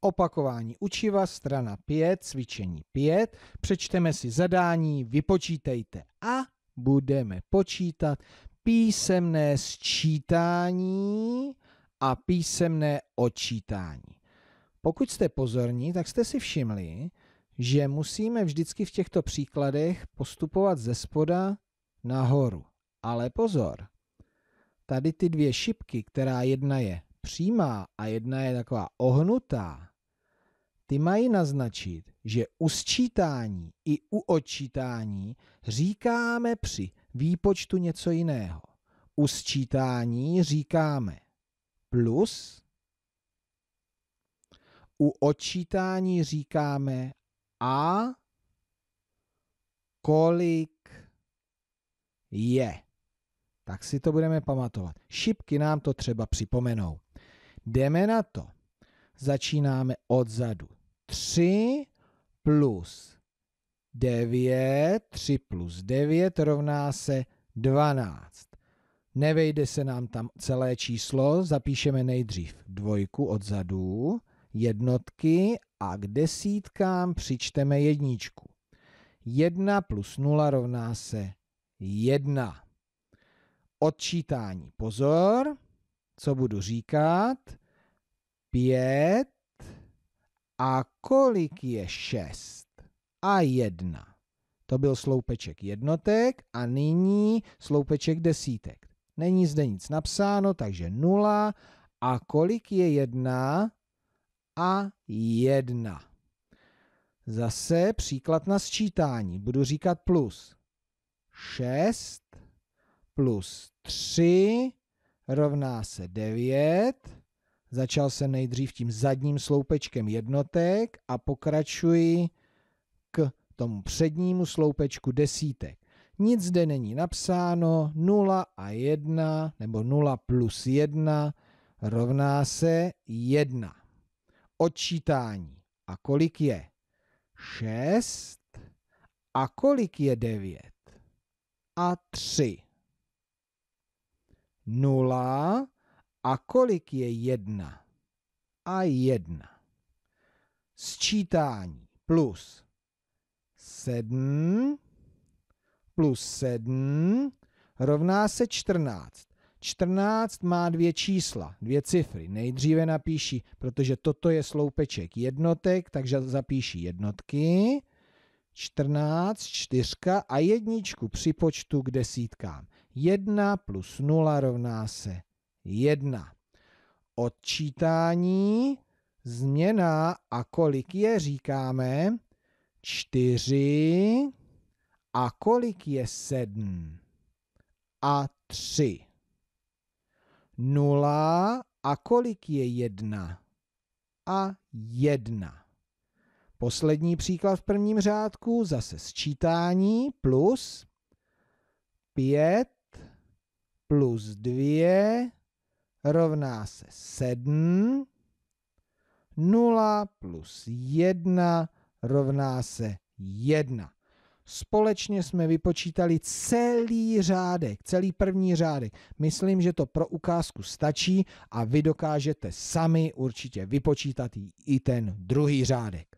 Opakování učiva, strana 5, cvičení 5. Přečteme si zadání, vypočítejte a budeme počítat písemné sčítání a písemné odčítání. Pokud jste pozorní, tak jste si všimli, že musíme vždycky v těchto příkladech postupovat ze spoda nahoru. Ale pozor, tady ty dvě šipky, která jedna je přímá a jedna je taková ohnutá, ty mají naznačit, že u sčítání i u odčítání říkáme při výpočtu něco jiného. U sčítání říkáme plus, u odčítání říkáme a kolik je. Tak si to budeme pamatovat. Šipky nám to třeba připomenou. Jdeme na to. Začínáme odzadu. 3 plus 9, 3 plus 9 rovná se 12. Nevejde se nám tam celé číslo, zapíšeme nejdřív dvojku odzadu, jednotky a k desítkám přičteme jedničku. 1 plus 0 rovná se 1. Odčítání. Pozor! co budu říkat? Pět a kolik je šest? A jedna. To byl sloupeček jednotek a nyní sloupeček desítek. Není zde nic napsáno, takže nula. A kolik je jedna? A jedna. Zase příklad na sčítání. Budu říkat plus. 6 plus 3 rovná se 9. Začal jsem nejdřív tím zadním sloupečkem jednotek a pokračuji k tomu přednímu sloupečku desítek. Nic zde není napsáno, 0 a 1 nebo 0 plus 1 rovná se 1. Odčítání. A kolik je? 6. A kolik je 9? A 3 nula a kolik je jedna? A jedna. Sčítání plus sedm plus sedm rovná se čtrnáct. 14 má dvě čísla, dvě cifry. Nejdříve napíši, protože toto je sloupeček jednotek, takže zapíši jednotky. 14, 4 a jedničku připočtu k desítkám. 1 plus 0 rovná se 1. Odčítání, změna a kolik je, říkáme 4 a kolik je 7 a 3. 0 a kolik je 1 a 1. Poslední příklad v prvním řádku, zase sčítání plus 5 plus 2 rovná se 7, 0 plus 1 rovná se 1. Společně jsme vypočítali celý řádek, celý první řádek. Myslím, že to pro ukázku stačí a vy dokážete sami určitě vypočítat i ten druhý řádek.